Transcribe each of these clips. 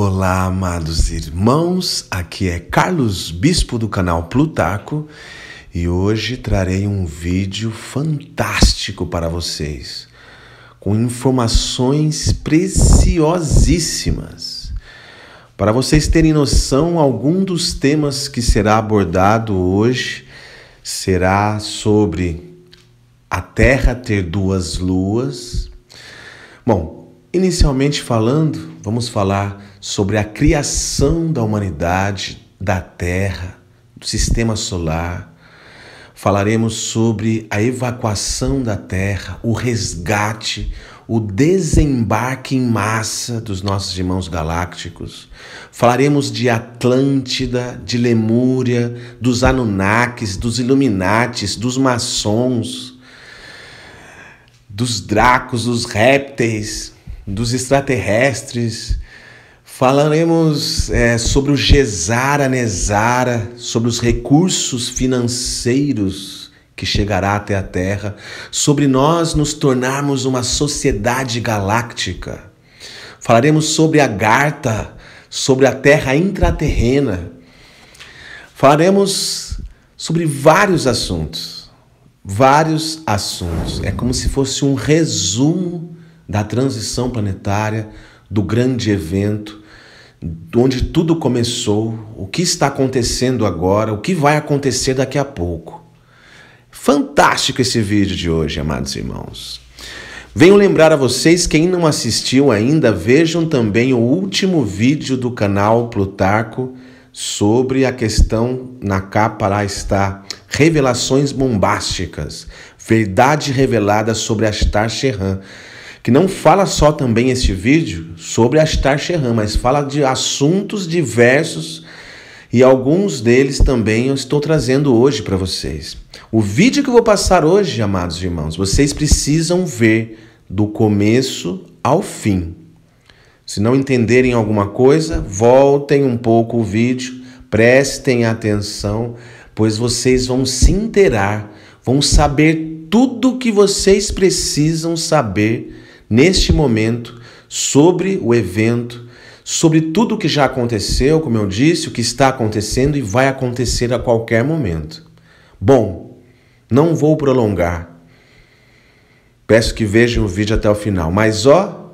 Olá, amados irmãos, aqui é Carlos Bispo do canal Plutarco e hoje trarei um vídeo fantástico para vocês, com informações preciosíssimas. Para vocês terem noção, algum dos temas que será abordado hoje será sobre a Terra ter duas luas. Bom, inicialmente falando, vamos falar sobre a criação da humanidade, da Terra, do sistema solar. Falaremos sobre a evacuação da Terra, o resgate, o desembarque em massa dos nossos irmãos galácticos. Falaremos de Atlântida, de Lemúria, dos Anunnakis, dos Illuminates, dos maçons, dos dracos, dos répteis, dos extraterrestres, Falaremos é, sobre o Gesara Nezara, sobre os recursos financeiros que chegará até a Terra, sobre nós nos tornarmos uma sociedade galáctica. Falaremos sobre a Garta, sobre a Terra intraterrena. Falaremos sobre vários assuntos. Vários assuntos. É como se fosse um resumo da transição planetária, do grande evento onde tudo começou, o que está acontecendo agora, o que vai acontecer daqui a pouco. Fantástico esse vídeo de hoje, amados irmãos. Venho lembrar a vocês, quem não assistiu ainda, vejam também o último vídeo do canal Plutarco sobre a questão na capa lá está revelações bombásticas, verdade revelada sobre Ashtar Sheran que não fala só também este vídeo sobre Ashtar Sheran, mas fala de assuntos diversos e alguns deles também eu estou trazendo hoje para vocês. O vídeo que eu vou passar hoje, amados irmãos, vocês precisam ver do começo ao fim. Se não entenderem alguma coisa, voltem um pouco o vídeo, prestem atenção, pois vocês vão se inteirar, vão saber tudo o que vocês precisam saber neste momento, sobre o evento, sobre tudo o que já aconteceu, como eu disse, o que está acontecendo e vai acontecer a qualquer momento. Bom, não vou prolongar. Peço que vejam o vídeo até o final. Mas ó,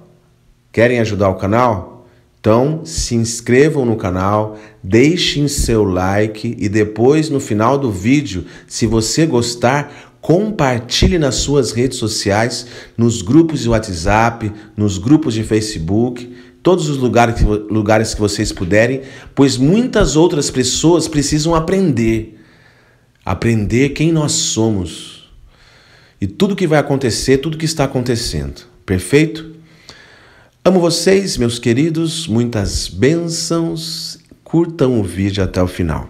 querem ajudar o canal? Então se inscrevam no canal, deixem seu like e depois no final do vídeo, se você gostar, compartilhe nas suas redes sociais, nos grupos de WhatsApp, nos grupos de Facebook, todos os lugares que, lugares que vocês puderem, pois muitas outras pessoas precisam aprender. Aprender quem nós somos. E tudo que vai acontecer, tudo que está acontecendo. Perfeito? Amo vocês, meus queridos, muitas bênçãos. Curtam o vídeo até o final.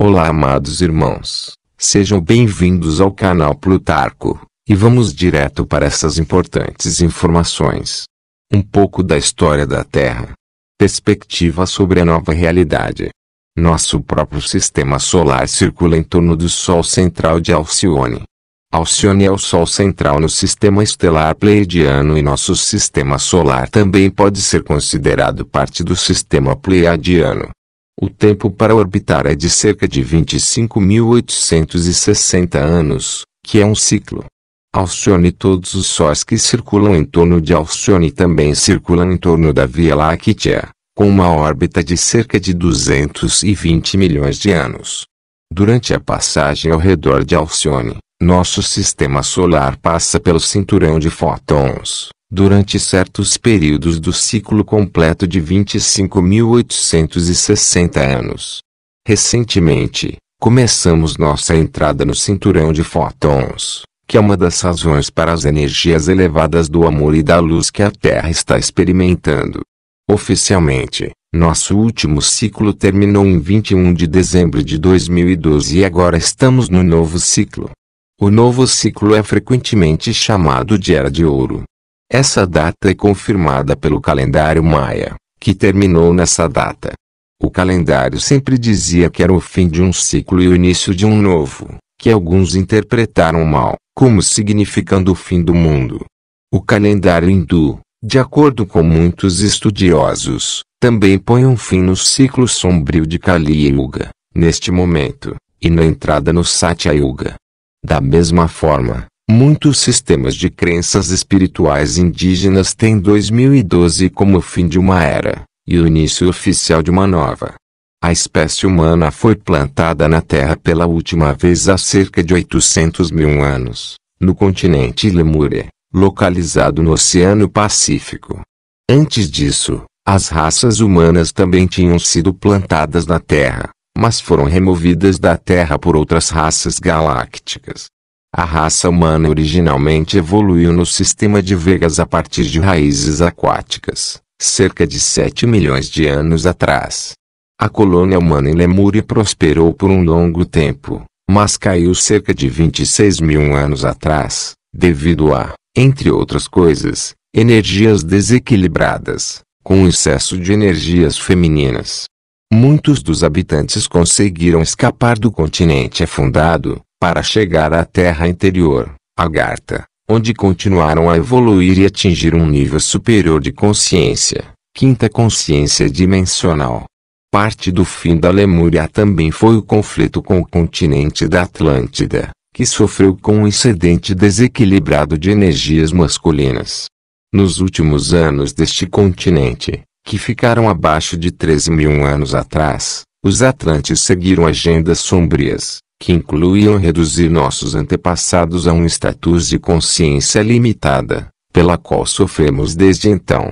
Olá, amados irmãos. Sejam bem-vindos ao canal Plutarco, e vamos direto para essas importantes informações. Um pouco da história da Terra. Perspectiva sobre a nova realidade. Nosso próprio sistema solar circula em torno do Sol central de Alcione. Alcione é o Sol central no sistema estelar pleiadiano e nosso sistema solar também pode ser considerado parte do sistema pleiadiano. O tempo para orbitar é de cerca de 25.860 anos, que é um ciclo. Alcione Todos os sóis que circulam em torno de Alcione também circulam em torno da Via Láctea, com uma órbita de cerca de 220 milhões de anos. Durante a passagem ao redor de Alcione, nosso sistema solar passa pelo cinturão de fótons, durante certos períodos do ciclo completo de 25.860 anos. Recentemente, começamos nossa entrada no cinturão de fótons, que é uma das razões para as energias elevadas do amor e da luz que a Terra está experimentando. Oficialmente, nosso último ciclo terminou em 21 de dezembro de 2012 e agora estamos no novo ciclo. O novo ciclo é frequentemente chamado de Era de Ouro, essa data é confirmada pelo calendário maia, que terminou nessa data. O calendário sempre dizia que era o fim de um ciclo e o início de um novo, que alguns interpretaram mal, como significando o fim do mundo. O calendário hindu, de acordo com muitos estudiosos, também põe um fim no ciclo sombrio de Kali Yuga, neste momento, e na entrada no Satya Yuga. Da mesma forma, Muitos sistemas de crenças espirituais indígenas têm 2012 como o fim de uma era, e o início oficial de uma nova. A espécie humana foi plantada na Terra pela última vez há cerca de 800 mil anos, no continente Lemúria, localizado no Oceano Pacífico. Antes disso, as raças humanas também tinham sido plantadas na Terra, mas foram removidas da Terra por outras raças galácticas. A raça humana originalmente evoluiu no sistema de Vegas a partir de raízes aquáticas, cerca de 7 milhões de anos atrás. A colônia humana em Lemúria prosperou por um longo tempo, mas caiu cerca de 26 mil anos atrás, devido a, entre outras coisas, energias desequilibradas, com excesso de energias femininas. Muitos dos habitantes conseguiram escapar do continente afundado, para chegar à Terra interior, Agartha, onde continuaram a evoluir e atingir um nível superior de consciência, quinta consciência dimensional. Parte do fim da Lemúria também foi o conflito com o continente da Atlântida, que sofreu com um excedente desequilibrado de energias masculinas. Nos últimos anos deste continente, que ficaram abaixo de 13 mil anos atrás, os Atlantes seguiram agendas sombrias, que incluíam reduzir nossos antepassados a um status de consciência limitada, pela qual sofremos desde então.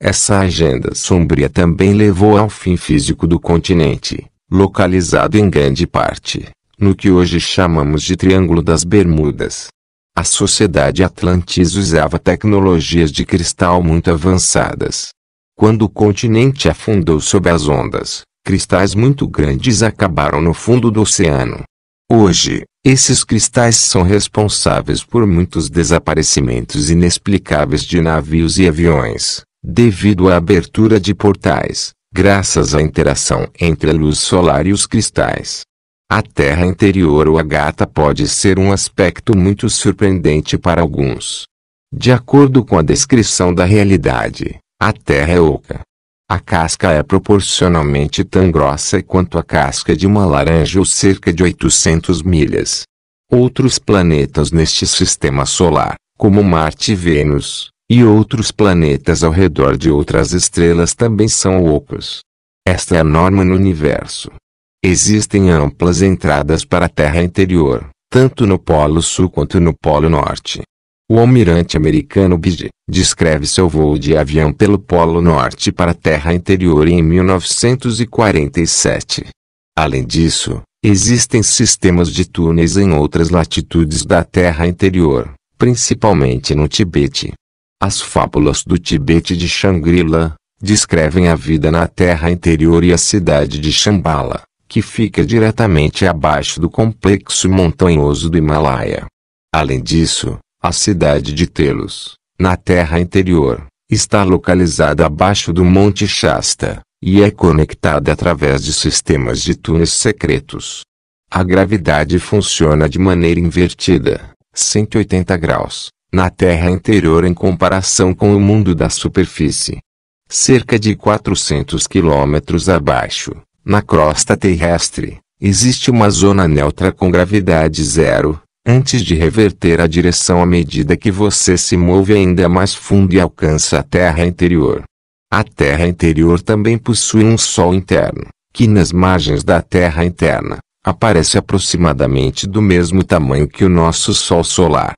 Essa agenda sombria também levou ao fim físico do continente, localizado em grande parte, no que hoje chamamos de Triângulo das Bermudas. A sociedade Atlantis usava tecnologias de cristal muito avançadas. Quando o continente afundou sob as ondas, cristais muito grandes acabaram no fundo do oceano, Hoje, esses cristais são responsáveis por muitos desaparecimentos inexplicáveis de navios e aviões, devido à abertura de portais, graças à interação entre a luz solar e os cristais. A Terra interior ou a gata pode ser um aspecto muito surpreendente para alguns. De acordo com a descrição da realidade, a Terra é oca, a casca é proporcionalmente tão grossa quanto a casca de uma laranja ou cerca de 800 milhas. Outros planetas neste sistema solar, como Marte e Vênus, e outros planetas ao redor de outras estrelas também são ocos. Esta é a norma no universo. Existem amplas entradas para a Terra interior, tanto no Polo Sul quanto no Polo Norte. O almirante americano Bige descreve seu voo de avião pelo Polo Norte para a Terra Interior em 1947. Além disso, existem sistemas de túneis em outras latitudes da Terra Interior, principalmente no Tibete. As fábulas do Tibete de Shangri-La descrevem a vida na Terra Interior e a cidade de Shambhala, que fica diretamente abaixo do complexo montanhoso do Himalaia. Além disso, a cidade de Telos, na terra interior, está localizada abaixo do Monte Shasta, e é conectada através de sistemas de túneis secretos. A gravidade funciona de maneira invertida, 180 graus, na terra interior em comparação com o mundo da superfície. Cerca de 400 quilômetros abaixo, na crosta terrestre, existe uma zona neutra com gravidade zero, antes de reverter a direção à medida que você se move ainda mais fundo e alcança a terra interior. A terra interior também possui um sol interno, que nas margens da terra interna, aparece aproximadamente do mesmo tamanho que o nosso sol solar.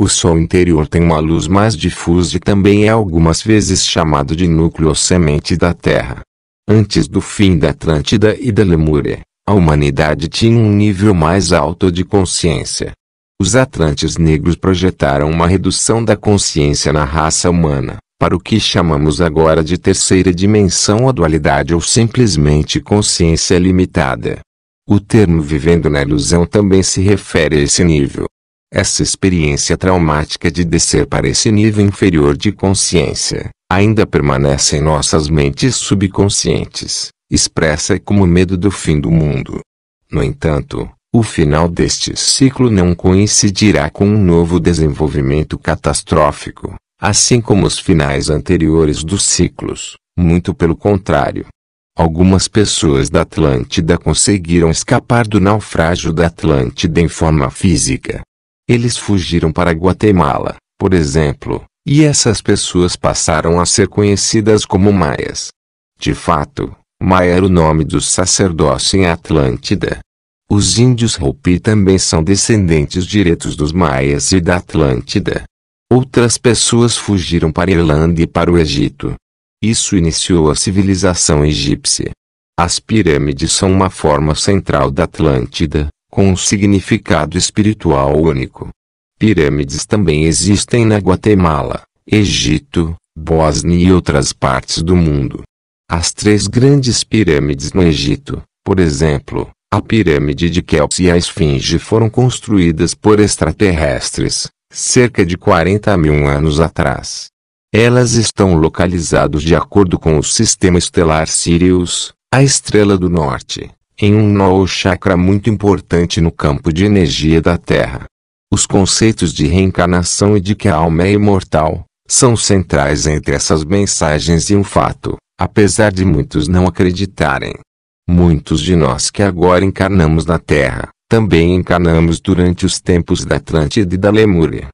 O sol interior tem uma luz mais difusa e também é algumas vezes chamado de núcleo ou semente da terra. Antes do fim da Atlântida e da Lemúria, a humanidade tinha um nível mais alto de consciência os atlantes negros projetaram uma redução da consciência na raça humana, para o que chamamos agora de terceira dimensão ou dualidade ou simplesmente consciência limitada. O termo vivendo na ilusão também se refere a esse nível. Essa experiência traumática de descer para esse nível inferior de consciência, ainda permanece em nossas mentes subconscientes, expressa como medo do fim do mundo. No entanto, o final deste ciclo não coincidirá com um novo desenvolvimento catastrófico, assim como os finais anteriores dos ciclos, muito pelo contrário. Algumas pessoas da Atlântida conseguiram escapar do naufrágio da Atlântida em forma física. Eles fugiram para Guatemala, por exemplo, e essas pessoas passaram a ser conhecidas como maias. De fato, maia era o nome do sacerdócio em Atlântida os índios Hopi também são descendentes diretos dos Maias e da Atlântida. Outras pessoas fugiram para a Irlanda e para o Egito. Isso iniciou a civilização egípcia. As pirâmides são uma forma central da Atlântida, com um significado espiritual único. Pirâmides também existem na Guatemala, Egito, Bósnia e outras partes do mundo. As três grandes pirâmides no Egito, por exemplo, a pirâmide de Keops e a esfinge foram construídas por extraterrestres, cerca de 40 mil anos atrás. Elas estão localizadas de acordo com o sistema estelar Sirius, a estrela do norte, em um nó ou chakra muito importante no campo de energia da Terra. Os conceitos de reencarnação e de que a alma é imortal são centrais entre essas mensagens e um fato, apesar de muitos não acreditarem Muitos de nós que agora encarnamos na Terra, também encarnamos durante os tempos da Atlântida e da Lemúria.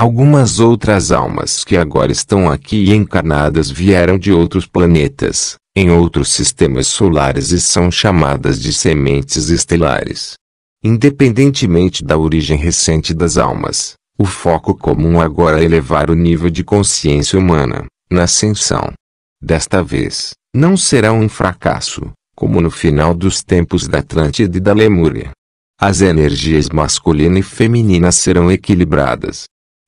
Algumas outras almas que agora estão aqui encarnadas vieram de outros planetas, em outros sistemas solares e são chamadas de sementes estelares. Independentemente da origem recente das almas, o foco comum agora é elevar o nível de consciência humana, na ascensão. Desta vez, não será um fracasso, como no final dos tempos da Atlântida e da Lemúria. As energias masculina e feminina serão equilibradas.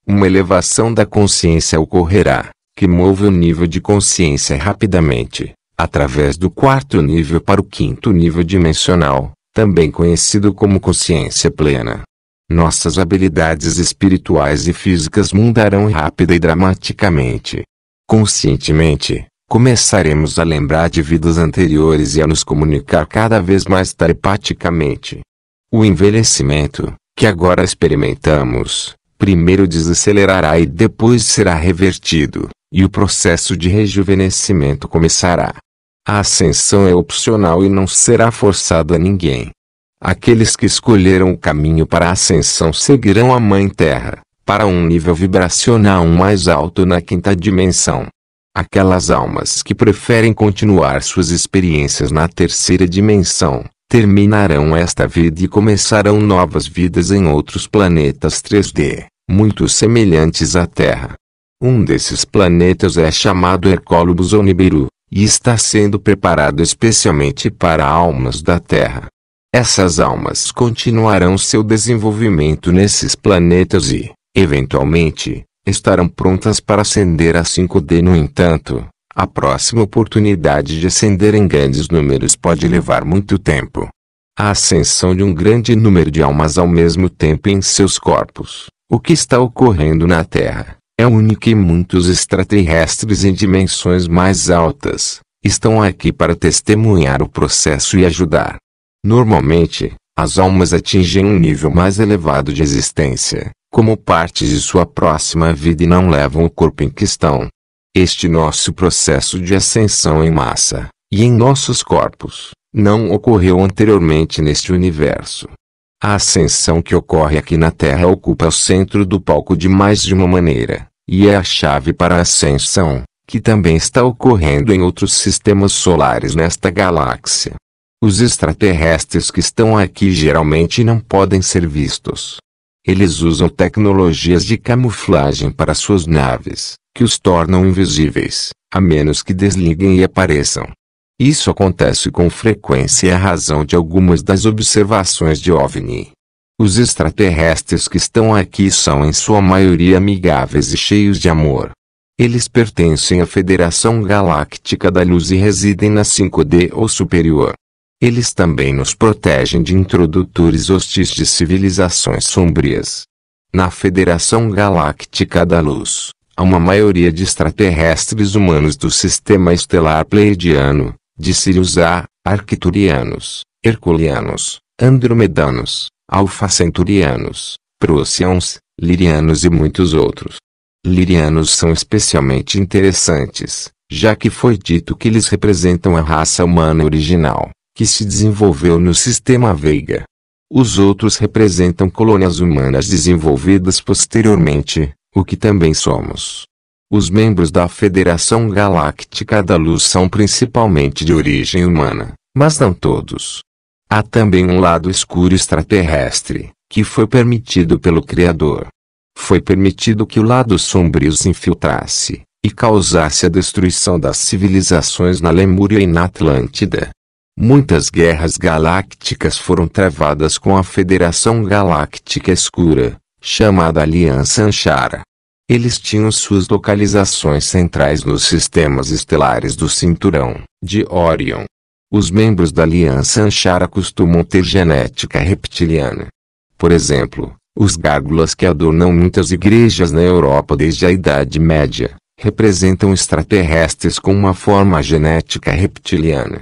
Uma elevação da consciência ocorrerá, que move o nível de consciência rapidamente, através do quarto nível para o quinto nível dimensional, também conhecido como consciência plena. Nossas habilidades espirituais e físicas mudarão rápida e dramaticamente. Conscientemente, começaremos a lembrar de vidas anteriores e a nos comunicar cada vez mais telepaticamente. O envelhecimento, que agora experimentamos, primeiro desacelerará e depois será revertido, e o processo de rejuvenescimento começará. A ascensão é opcional e não será forçada a ninguém. Aqueles que escolheram o caminho para a ascensão seguirão a Mãe Terra, para um nível vibracional mais alto na quinta dimensão. Aquelas almas que preferem continuar suas experiências na terceira dimensão, terminarão esta vida e começarão novas vidas em outros planetas 3D, muito semelhantes à Terra. Um desses planetas é chamado Hercólobos ou e está sendo preparado especialmente para almas da Terra. Essas almas continuarão seu desenvolvimento nesses planetas e, eventualmente, estarão prontas para ascender a 5D. No entanto, a próxima oportunidade de ascender em grandes números pode levar muito tempo. A ascensão de um grande número de almas ao mesmo tempo em seus corpos, o que está ocorrendo na Terra, é único e muitos extraterrestres em dimensões mais altas estão aqui para testemunhar o processo e ajudar. Normalmente, as almas atingem um nível mais elevado de existência, como parte de sua próxima vida e não levam o corpo em questão. Este nosso processo de ascensão em massa, e em nossos corpos, não ocorreu anteriormente neste universo. A ascensão que ocorre aqui na Terra ocupa o centro do palco de mais de uma maneira, e é a chave para a ascensão, que também está ocorrendo em outros sistemas solares nesta galáxia. Os extraterrestres que estão aqui geralmente não podem ser vistos, eles usam tecnologias de camuflagem para suas naves, que os tornam invisíveis, a menos que desliguem e apareçam. Isso acontece com frequência e a razão de algumas das observações de OVNI. Os extraterrestres que estão aqui são em sua maioria amigáveis e cheios de amor. Eles pertencem à Federação Galáctica da Luz e residem na 5D ou superior. Eles também nos protegem de introdutores hostis de civilizações sombrias. Na Federação Galáctica da Luz, há uma maioria de extraterrestres humanos do sistema estelar pleiadiano, de Sirius A, Arcturianos, Herculianos, Andromedanos, Alfa Centurianos, Procyons, Lirianos e muitos outros. Lirianos são especialmente interessantes, já que foi dito que eles representam a raça humana original que se desenvolveu no sistema Veiga. Os outros representam colônias humanas desenvolvidas posteriormente, o que também somos. Os membros da Federação Galáctica da Luz são principalmente de origem humana, mas não todos. Há também um lado escuro extraterrestre, que foi permitido pelo Criador. Foi permitido que o lado sombrio se infiltrasse, e causasse a destruição das civilizações na Lemúria e na Atlântida. Muitas guerras galácticas foram travadas com a Federação Galáctica Escura, chamada Aliança Anchara. Eles tinham suas localizações centrais nos sistemas estelares do Cinturão de Orion. Os membros da Aliança Anchara costumam ter genética reptiliana. Por exemplo, os gárgulas que adornam muitas igrejas na Europa desde a Idade Média representam extraterrestres com uma forma genética reptiliana.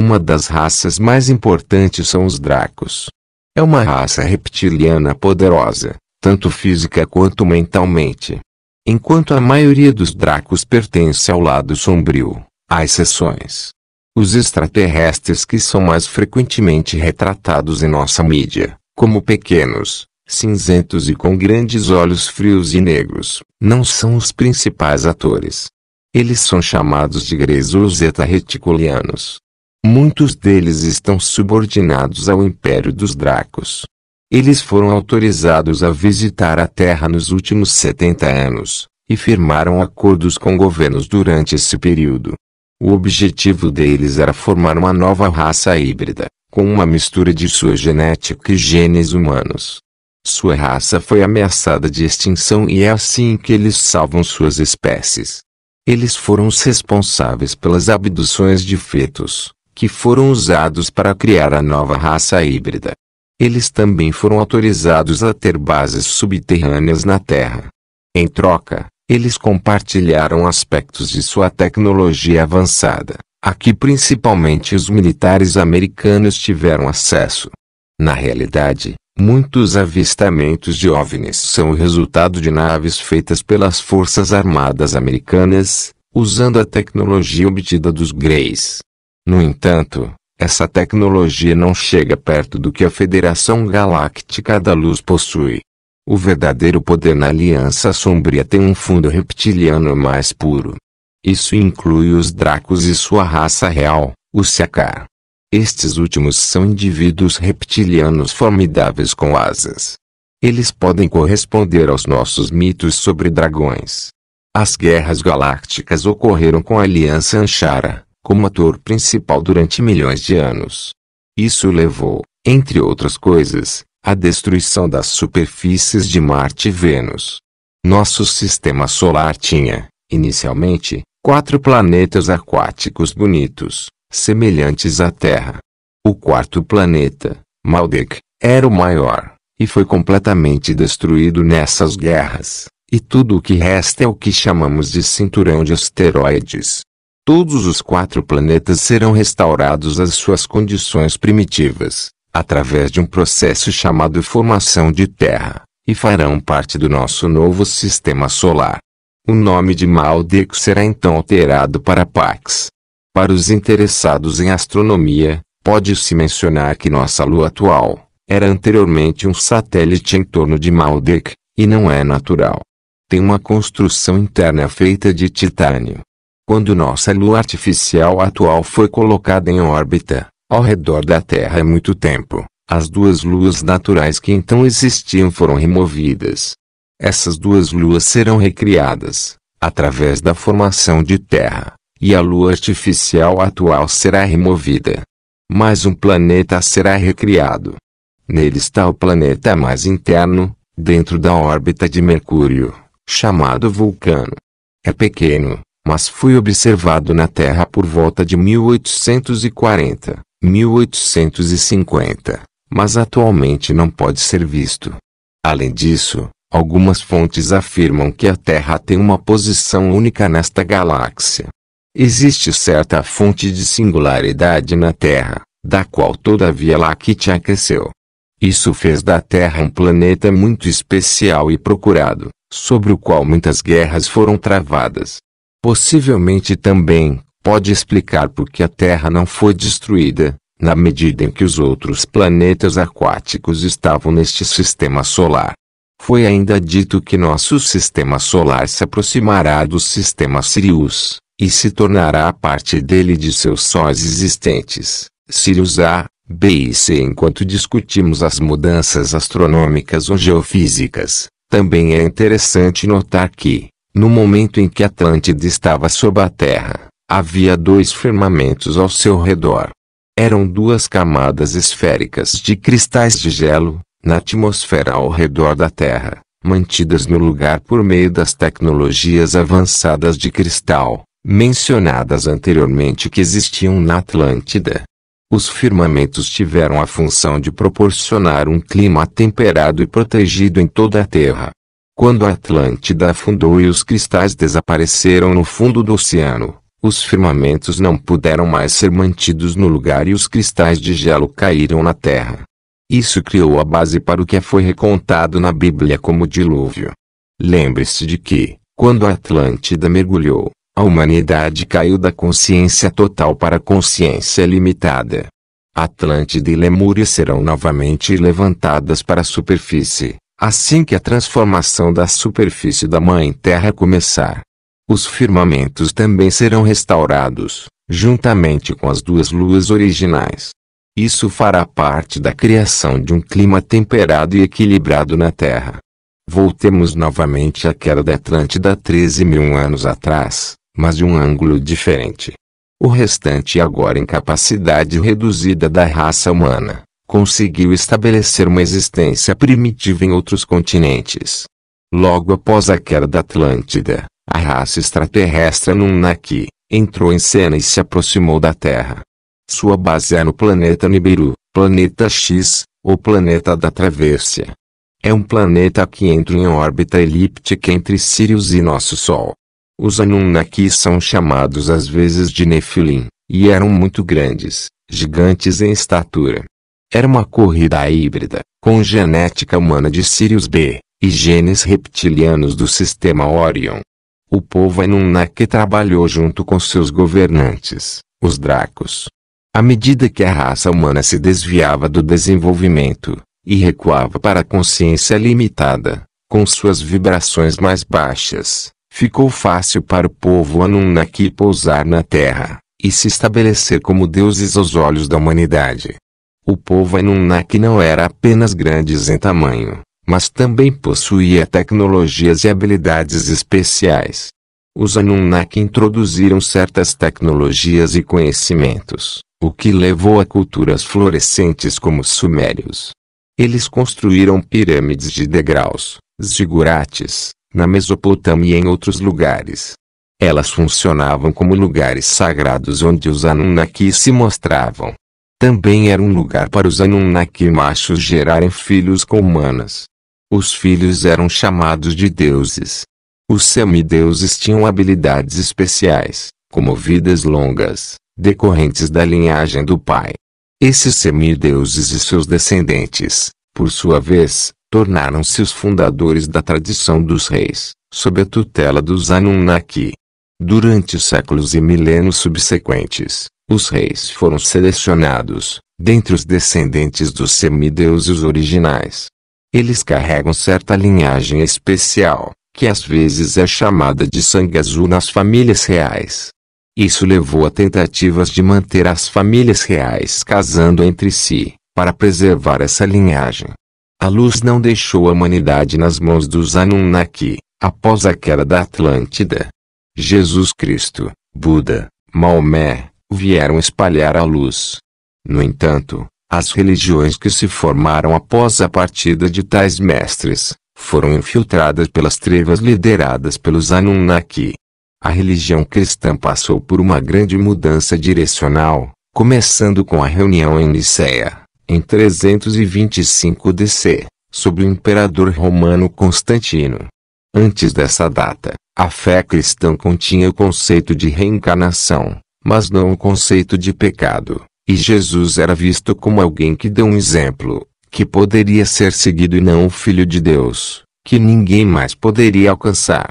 Uma das raças mais importantes são os Dracos. É uma raça reptiliana poderosa, tanto física quanto mentalmente. Enquanto a maioria dos Dracos pertence ao lado sombrio, há exceções. Os extraterrestres que são mais frequentemente retratados em nossa mídia, como pequenos, cinzentos e com grandes olhos frios e negros, não são os principais atores. Eles são chamados de greys ou zeta reticulianos, Muitos deles estão subordinados ao Império dos Dracos. Eles foram autorizados a visitar a Terra nos últimos 70 anos, e firmaram acordos com governos durante esse período. O objetivo deles era formar uma nova raça híbrida, com uma mistura de sua genética e genes humanos. Sua raça foi ameaçada de extinção e é assim que eles salvam suas espécies. Eles foram os responsáveis pelas abduções de fetos, que foram usados para criar a nova raça híbrida. Eles também foram autorizados a ter bases subterrâneas na Terra. Em troca, eles compartilharam aspectos de sua tecnologia avançada, a que principalmente os militares americanos tiveram acesso. Na realidade, muitos avistamentos de OVNIs são o resultado de naves feitas pelas Forças Armadas Americanas, usando a tecnologia obtida dos Greys. No entanto, essa tecnologia não chega perto do que a Federação Galáctica da Luz possui. O verdadeiro poder na Aliança Sombria tem um fundo reptiliano mais puro. Isso inclui os Dracos e sua raça real, o Sakar. Estes últimos são indivíduos reptilianos formidáveis com asas. Eles podem corresponder aos nossos mitos sobre dragões. As guerras galácticas ocorreram com a Aliança Anshara, como ator principal durante milhões de anos. Isso levou, entre outras coisas, à destruição das superfícies de Marte e Vênus. Nosso sistema solar tinha, inicialmente, quatro planetas aquáticos bonitos, semelhantes à Terra. O quarto planeta, Maldek, era o maior, e foi completamente destruído nessas guerras, e tudo o que resta é o que chamamos de cinturão de asteroides. Todos os quatro planetas serão restaurados às suas condições primitivas, através de um processo chamado formação de Terra, e farão parte do nosso novo sistema solar. O nome de Maldek será então alterado para Pax. Para os interessados em astronomia, pode-se mencionar que nossa Lua atual era anteriormente um satélite em torno de Maldek, e não é natural. Tem uma construção interna feita de titânio, quando nossa lua artificial atual foi colocada em órbita, ao redor da Terra há muito tempo, as duas luas naturais que então existiam foram removidas. Essas duas luas serão recriadas, através da formação de Terra, e a lua artificial atual será removida. Mais um planeta será recriado. Nele está o planeta mais interno, dentro da órbita de Mercúrio, chamado Vulcano. É pequeno, mas fui observado na Terra por volta de 1840, 1850, mas atualmente não pode ser visto. Além disso, algumas fontes afirmam que a Terra tem uma posição única nesta galáxia. Existe certa fonte de singularidade na Terra, da qual toda a Via cresceu. Isso fez da Terra um planeta muito especial e procurado, sobre o qual muitas guerras foram travadas possivelmente também pode explicar por que a Terra não foi destruída, na medida em que os outros planetas aquáticos estavam neste sistema solar. Foi ainda dito que nosso sistema solar se aproximará do sistema Sirius, e se tornará parte dele de seus sóis existentes, Sirius A, B e C. Enquanto discutimos as mudanças astronômicas ou geofísicas, também é interessante notar que, no momento em que Atlântida estava sob a terra, havia dois firmamentos ao seu redor. Eram duas camadas esféricas de cristais de gelo, na atmosfera ao redor da Terra, mantidas no lugar por meio das tecnologias avançadas de cristal, mencionadas anteriormente que existiam na Atlântida. Os firmamentos tiveram a função de proporcionar um clima temperado e protegido em toda a Terra. Quando a Atlântida afundou e os cristais desapareceram no fundo do oceano, os firmamentos não puderam mais ser mantidos no lugar e os cristais de gelo caíram na terra. Isso criou a base para o que foi recontado na Bíblia como dilúvio. Lembre-se de que, quando a Atlântida mergulhou, a humanidade caiu da consciência total para a consciência limitada. Atlântida e Lemúria serão novamente levantadas para a superfície, assim que a transformação da superfície da Mãe Terra começar. Os firmamentos também serão restaurados, juntamente com as duas luas originais. Isso fará parte da criação de um clima temperado e equilibrado na Terra. Voltemos novamente à queda da Atlântida 13 mil anos atrás, mas de um ângulo diferente. O restante é agora em capacidade reduzida da raça humana, conseguiu estabelecer uma existência primitiva em outros continentes. Logo após a queda da Atlântida, a raça extraterrestre Anunnaki entrou em cena e se aproximou da Terra. Sua base é no planeta Nibiru, planeta X, ou planeta da Travessia. É um planeta que entra em órbita elíptica entre Sirius e nosso Sol. Os Anunnaki são chamados às vezes de Nefilim, e eram muito grandes, gigantes em estatura. Era uma corrida híbrida, com genética humana de Sirius B e genes reptilianos do sistema Orion. O povo Anunnaki trabalhou junto com seus governantes, os Dracos. À medida que a raça humana se desviava do desenvolvimento, e recuava para a consciência limitada, com suas vibrações mais baixas, ficou fácil para o povo Anunnaki pousar na Terra, e se estabelecer como deuses aos olhos da humanidade. O povo Anunnaki não era apenas grandes em tamanho, mas também possuía tecnologias e habilidades especiais. Os Anunnaki introduziram certas tecnologias e conhecimentos, o que levou a culturas florescentes como os sumérios. Eles construíram pirâmides de degraus, zigurates, na Mesopotâmia e em outros lugares. Elas funcionavam como lugares sagrados onde os Anunnaki se mostravam, também era um lugar para os Anunnaki machos gerarem filhos com humanas. Os filhos eram chamados de deuses. Os semideuses tinham habilidades especiais, como vidas longas, decorrentes da linhagem do pai. Esses semideuses e seus descendentes, por sua vez, tornaram-se os fundadores da tradição dos reis, sob a tutela dos Anunnaki. Durante séculos e milênios subsequentes, os reis foram selecionados, dentre os descendentes dos semideuses originais. Eles carregam certa linhagem especial, que às vezes é chamada de sangue azul nas famílias reais. Isso levou a tentativas de manter as famílias reais casando entre si, para preservar essa linhagem. A luz não deixou a humanidade nas mãos dos Anunnaki, após a queda da Atlântida. Jesus Cristo, Buda, Maomé, vieram espalhar a luz. No entanto, as religiões que se formaram após a partida de tais mestres, foram infiltradas pelas trevas lideradas pelos Anunnaki. A religião cristã passou por uma grande mudança direcional, começando com a reunião em Niceia, em 325 DC, sob o imperador romano Constantino. Antes dessa data, a fé cristã continha o conceito de reencarnação, mas não o conceito de pecado, e Jesus era visto como alguém que deu um exemplo, que poderia ser seguido e não o Filho de Deus, que ninguém mais poderia alcançar.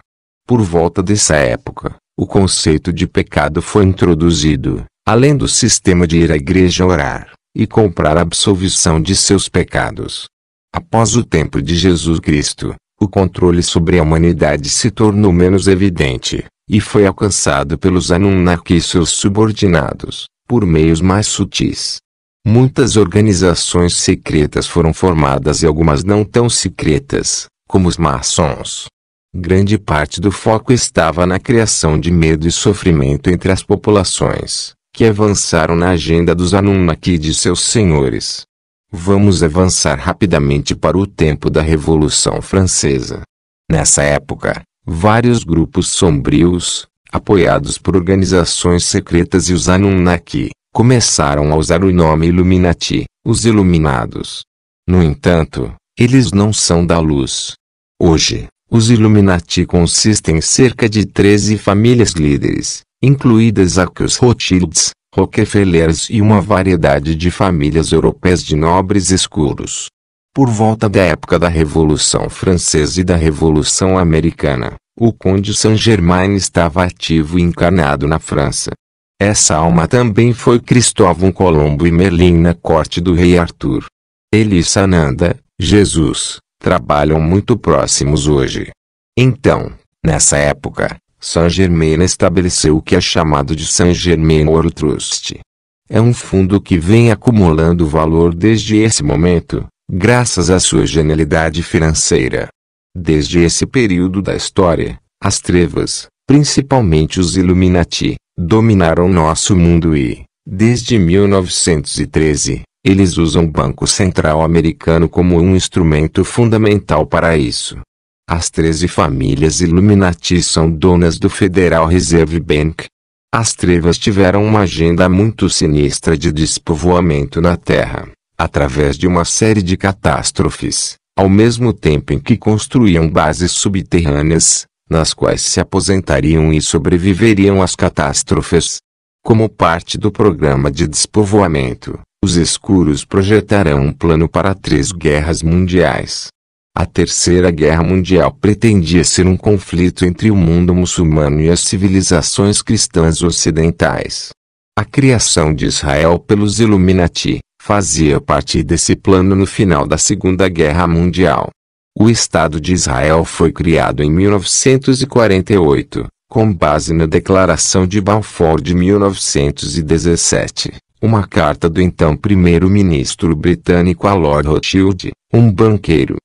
Por volta dessa época, o conceito de pecado foi introduzido, além do sistema de ir à igreja orar e comprar absolvição de seus pecados. Após o tempo de Jesus Cristo, o controle sobre a humanidade se tornou menos evidente, e foi alcançado pelos Anunnaki e seus subordinados, por meios mais sutis. Muitas organizações secretas foram formadas e algumas não tão secretas, como os maçons. Grande parte do foco estava na criação de medo e sofrimento entre as populações, que avançaram na agenda dos Anunnaki e de seus senhores. Vamos avançar rapidamente para o tempo da Revolução Francesa. Nessa época, vários grupos sombrios, apoiados por organizações secretas e os Anunnaki, começaram a usar o nome Illuminati, os Iluminados. No entanto, eles não são da luz. Hoje, os Illuminati consistem em cerca de 13 famílias líderes, incluídas a que os Rothschilds, Rockefellers e uma variedade de famílias europeias de nobres escuros. Por volta da época da Revolução Francesa e da Revolução Americana, o Conde Saint-Germain estava ativo e encarnado na França. Essa alma também foi Cristóvão Colombo e Merlin na corte do rei Arthur. Ele e Sananda, Jesus, trabalham muito próximos hoje. Então, nessa época, Saint Germain estabeleceu o que é chamado de Saint Germain World Trust. É um fundo que vem acumulando valor desde esse momento, graças à sua genialidade financeira. Desde esse período da história, as trevas, principalmente os Illuminati, dominaram nosso mundo e, desde 1913, eles usam o Banco Central Americano como um instrumento fundamental para isso. As 13 famílias Illuminati são donas do Federal Reserve Bank. As trevas tiveram uma agenda muito sinistra de despovoamento na Terra através de uma série de catástrofes, ao mesmo tempo em que construíam bases subterrâneas, nas quais se aposentariam e sobreviveriam às catástrofes. Como parte do programa de despovoamento, os escuros projetarão um plano para três guerras mundiais. A Terceira Guerra Mundial pretendia ser um conflito entre o mundo muçulmano e as civilizações cristãs ocidentais. A criação de Israel pelos Illuminati, fazia parte desse plano no final da Segunda Guerra Mundial. O Estado de Israel foi criado em 1948, com base na Declaração de Balfour de 1917, uma carta do então primeiro-ministro britânico a Lord Rothschild, um banqueiro.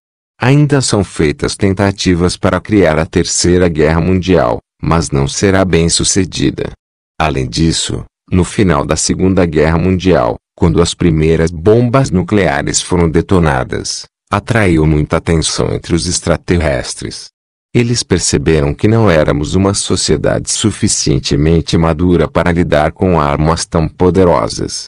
Ainda são feitas tentativas para criar a Terceira Guerra Mundial, mas não será bem sucedida. Além disso, no final da Segunda Guerra Mundial, quando as primeiras bombas nucleares foram detonadas, atraiu muita atenção entre os extraterrestres. Eles perceberam que não éramos uma sociedade suficientemente madura para lidar com armas tão poderosas.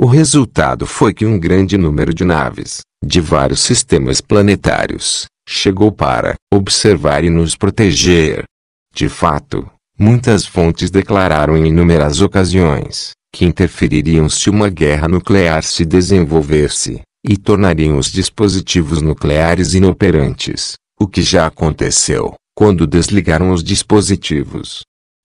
O resultado foi que um grande número de naves, de vários sistemas planetários, chegou para observar e nos proteger. De fato, muitas fontes declararam em inúmeras ocasiões que interfeririam se uma guerra nuclear se desenvolvesse, e tornariam os dispositivos nucleares inoperantes, o que já aconteceu, quando desligaram os dispositivos.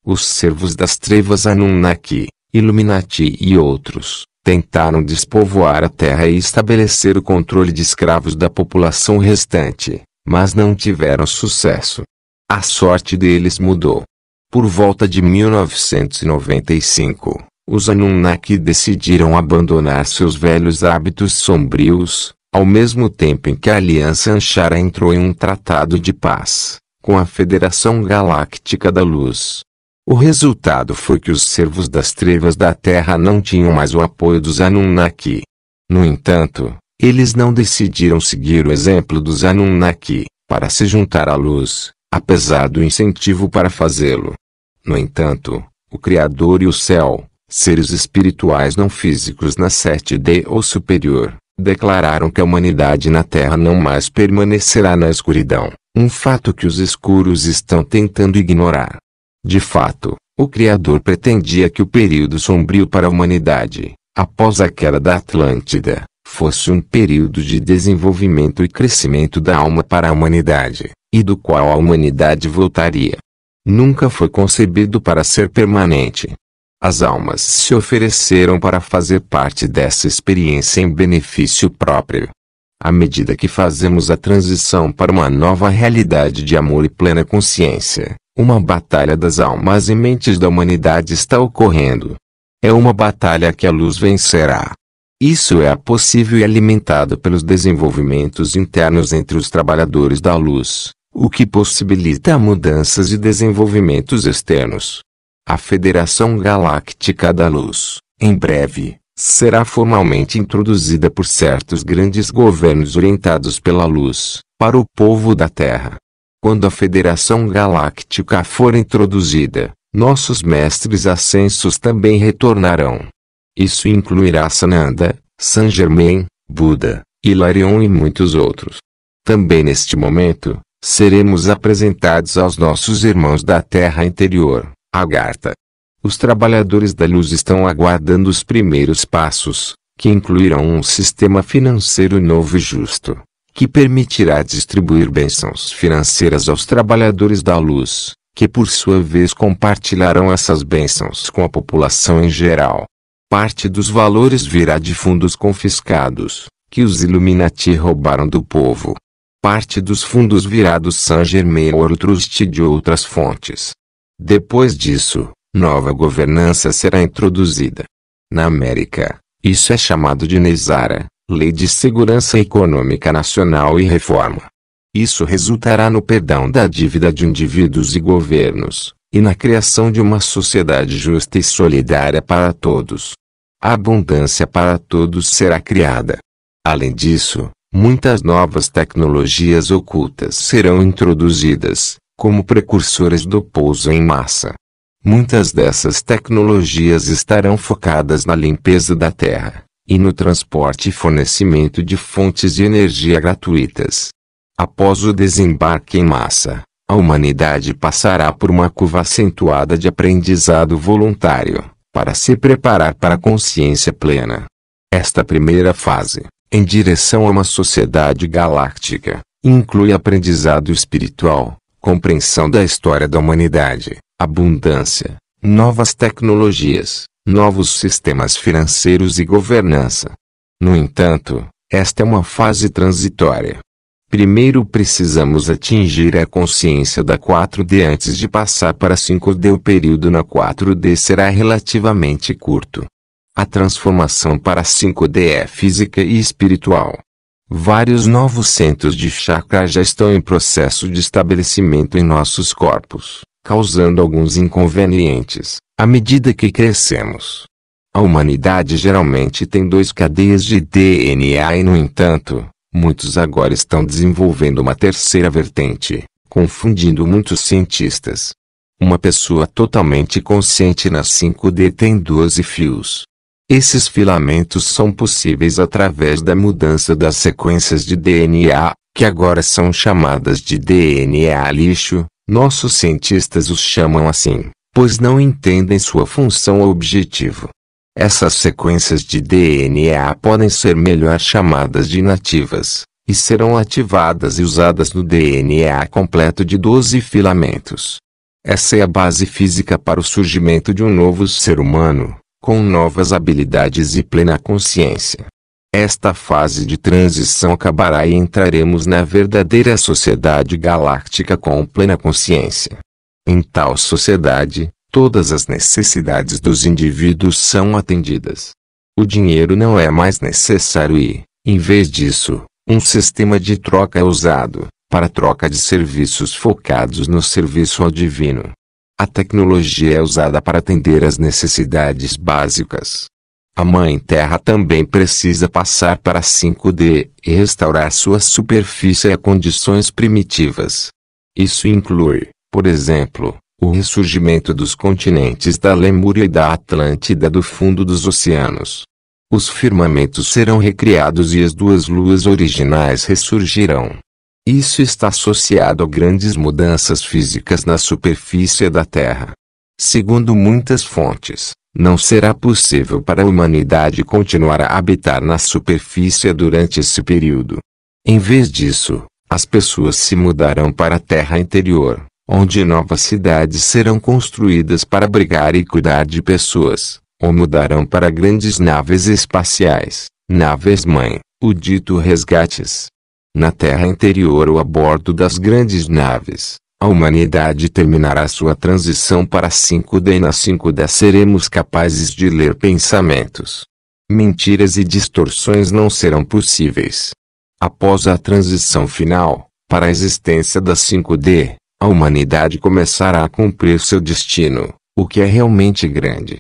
Os servos das trevas Anunnaki, Illuminati e outros, tentaram despovoar a terra e estabelecer o controle de escravos da população restante, mas não tiveram sucesso. A sorte deles mudou. Por volta de 1995, os Anunnaki decidiram abandonar seus velhos hábitos sombrios, ao mesmo tempo em que a Aliança Anshara entrou em um tratado de paz, com a Federação Galáctica da Luz. O resultado foi que os servos das trevas da Terra não tinham mais o apoio dos Anunnaki. No entanto, eles não decidiram seguir o exemplo dos Anunnaki, para se juntar à luz, apesar do incentivo para fazê-lo. No entanto, o Criador e o céu, seres espirituais não físicos na 7D ou superior, declararam que a humanidade na Terra não mais permanecerá na escuridão, um fato que os escuros estão tentando ignorar. De fato, o Criador pretendia que o período sombrio para a humanidade, após a queda da Atlântida, fosse um período de desenvolvimento e crescimento da alma para a humanidade, e do qual a humanidade voltaria. Nunca foi concebido para ser permanente. As almas se ofereceram para fazer parte dessa experiência em benefício próprio. À medida que fazemos a transição para uma nova realidade de amor e plena consciência, uma batalha das almas e mentes da humanidade está ocorrendo. É uma batalha que a luz vencerá. Isso é possível e alimentado pelos desenvolvimentos internos entre os trabalhadores da luz, o que possibilita mudanças e desenvolvimentos externos. A Federação Galáctica da Luz, em breve, será formalmente introduzida por certos grandes governos orientados pela luz, para o povo da Terra. Quando a Federação Galáctica for introduzida, nossos mestres ascensos também retornarão. Isso incluirá Sananda, San Germain, Buda, Hilarion e muitos outros. Também neste momento, seremos apresentados aos nossos irmãos da Terra interior Agartha. Os trabalhadores da luz estão aguardando os primeiros passos, que incluirão um sistema financeiro novo e justo, que permitirá distribuir bênçãos financeiras aos trabalhadores da luz, que por sua vez compartilharão essas bênçãos com a população em geral. Parte dos valores virá de fundos confiscados, que os Illuminati roubaram do povo. Parte dos fundos virá do Saint-Germain Ortrust de outras fontes, depois disso, nova governança será introduzida. Na América, isso é chamado de Nezara, Lei de Segurança Econômica Nacional e Reforma. Isso resultará no perdão da dívida de indivíduos e governos, e na criação de uma sociedade justa e solidária para todos. A abundância para todos será criada. Além disso, muitas novas tecnologias ocultas serão introduzidas, como precursoras do pouso em massa. Muitas dessas tecnologias estarão focadas na limpeza da terra e no transporte e fornecimento de fontes de energia gratuitas. Após o desembarque em massa, a humanidade passará por uma curva acentuada de aprendizado voluntário, para se preparar para a consciência plena. Esta primeira fase, em direção a uma sociedade galáctica, inclui aprendizado espiritual, compreensão da história da humanidade, abundância, novas tecnologias, novos sistemas financeiros e governança. No entanto, esta é uma fase transitória. Primeiro precisamos atingir a consciência da 4D antes de passar para a 5D. O período na 4D será relativamente curto. A transformação para a 5D é física e espiritual. Vários novos centros de chakra já estão em processo de estabelecimento em nossos corpos, causando alguns inconvenientes à medida que crescemos. A humanidade geralmente tem dois cadeias de DNA e, no entanto, muitos agora estão desenvolvendo uma terceira vertente, confundindo muitos cientistas. Uma pessoa totalmente consciente na 5D tem 12 fios, esses filamentos são possíveis através da mudança das sequências de DNA, que agora são chamadas de DNA lixo, nossos cientistas os chamam assim, pois não entendem sua função ou objetivo. Essas sequências de DNA podem ser melhor chamadas de nativas, e serão ativadas e usadas no DNA completo de 12 filamentos. Essa é a base física para o surgimento de um novo ser humano com novas habilidades e plena consciência. Esta fase de transição acabará e entraremos na verdadeira sociedade galáctica com plena consciência. Em tal sociedade, todas as necessidades dos indivíduos são atendidas. O dinheiro não é mais necessário e, em vez disso, um sistema de troca é usado, para troca de serviços focados no serviço ao divino. A tecnologia é usada para atender às necessidades básicas. A Mãe Terra também precisa passar para 5D e restaurar sua superfície a condições primitivas. Isso inclui, por exemplo, o ressurgimento dos continentes da Lemúria e da Atlântida do fundo dos oceanos. Os firmamentos serão recriados e as duas luas originais ressurgirão. Isso está associado a grandes mudanças físicas na superfície da Terra. Segundo muitas fontes, não será possível para a humanidade continuar a habitar na superfície durante esse período. Em vez disso, as pessoas se mudarão para a terra interior, onde novas cidades serão construídas para abrigar e cuidar de pessoas, ou mudarão para grandes naves espaciais, naves-mãe, o dito resgates. Na terra interior ou a bordo das grandes naves, a humanidade terminará sua transição para 5D e na 5D seremos capazes de ler pensamentos. Mentiras e distorções não serão possíveis. Após a transição final, para a existência da 5D, a humanidade começará a cumprir seu destino, o que é realmente grande.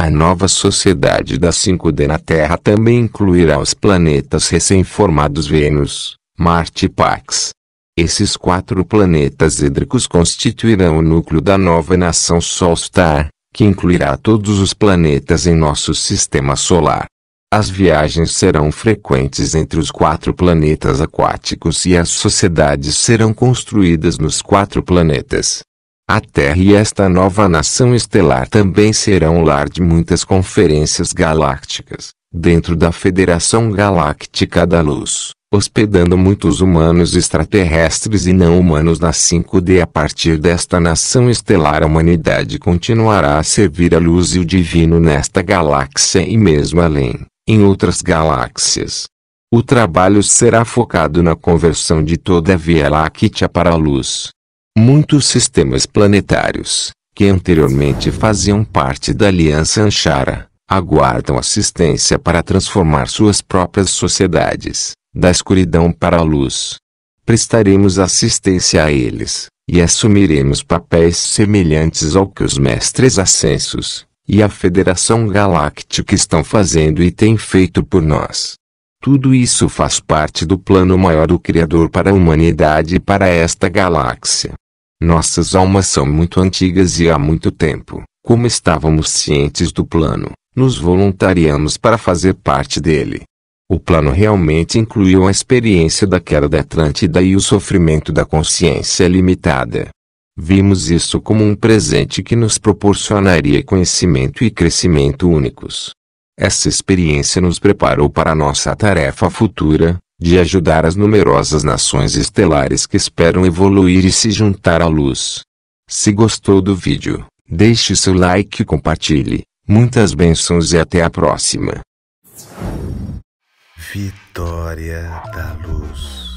A nova sociedade da 5D na Terra também incluirá os planetas recém-formados Vênus, Marte e Pax. Esses quatro planetas hídricos constituirão o núcleo da nova nação Solstar, que incluirá todos os planetas em nosso sistema solar. As viagens serão frequentes entre os quatro planetas aquáticos e as sociedades serão construídas nos quatro planetas. A Terra e esta nova nação estelar também serão o lar de muitas conferências galácticas dentro da Federação Galáctica da Luz, hospedando muitos humanos extraterrestres e não humanos na 5D. A partir desta nação estelar, a humanidade continuará a servir a luz e o divino nesta galáxia e mesmo além, em outras galáxias. O trabalho será focado na conversão de toda a Via Láctea para a luz. Muitos sistemas planetários, que anteriormente faziam parte da Aliança Anchara, aguardam assistência para transformar suas próprias sociedades, da escuridão para a luz. Prestaremos assistência a eles, e assumiremos papéis semelhantes ao que os mestres ascensos, e a Federação Galáctica estão fazendo e têm feito por nós. Tudo isso faz parte do plano maior do Criador para a humanidade e para esta galáxia. Nossas almas são muito antigas e há muito tempo, como estávamos cientes do plano, nos voluntariamos para fazer parte dele. O plano realmente incluiu a experiência da queda da Atlântida e o sofrimento da consciência limitada. Vimos isso como um presente que nos proporcionaria conhecimento e crescimento únicos. Essa experiência nos preparou para nossa tarefa futura, de ajudar as numerosas nações estelares que esperam evoluir e se juntar à luz. Se gostou do vídeo, deixe seu like e compartilhe. Muitas bênçãos e até a próxima. Vitória da Luz.